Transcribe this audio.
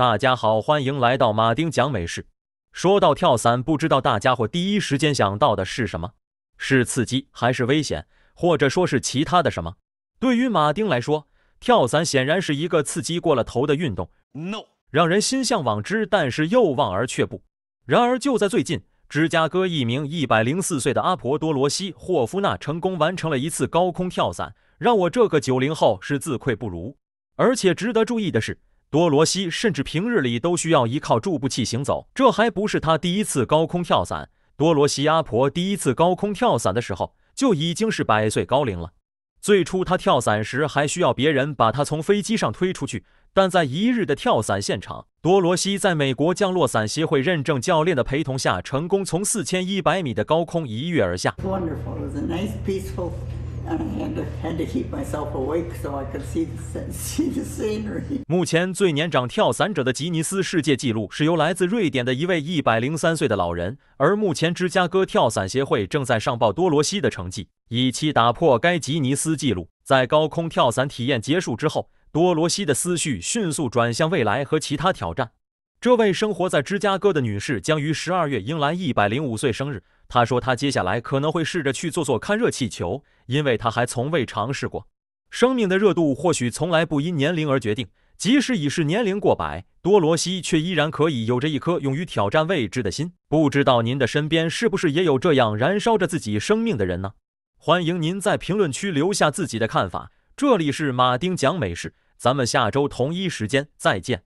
大家好，欢迎来到马丁讲美事。说到跳伞，不知道大家伙第一时间想到的是什么？是刺激还是危险，或者说是其他的什么？对于马丁来说，跳伞显然是一个刺激过了头的运动。No，让人心向往之，但是又望而却步。然而就在最近，芝加哥一名一百零四岁的阿婆多罗西·霍夫纳成功完成了一次高空跳伞，让我这个九零后是自愧不如。而且值得注意的是。多罗西甚至平日里都需要依靠助步器行走，这还不是她第一次高空跳伞。多罗西阿婆第一次高空跳伞的时候就已经是百岁高龄了。最初她跳伞时还需要别人把她从飞机上推出去，但在一日的跳伞现场，多罗西在美国降落伞协会认证教练的陪同下，成功从四千一百米的高空一跃而下。I myself to so scenery. had awake the the keep see see could 目前最年长跳伞者的吉尼斯世界纪录是由来自瑞典的一位一百零三岁的老人。而目前芝加哥跳伞协会正在上报多罗西的成绩，以期打破该吉尼斯纪录。在高空跳伞体验结束之后，多罗西的思绪迅速转向未来和其他挑战。这位生活在芝加哥的女士将于十二月迎来一百零五岁生日。他说，他接下来可能会试着去做做看热气球，因为他还从未尝试过。生命的热度或许从来不因年龄而决定，即使已是年龄过百，多罗西却依然可以有着一颗勇于挑战未知的心。不知道您的身边是不是也有这样燃烧着自己生命的人呢？欢迎您在评论区留下自己的看法。这里是马丁讲美事，咱们下周同一时间再见。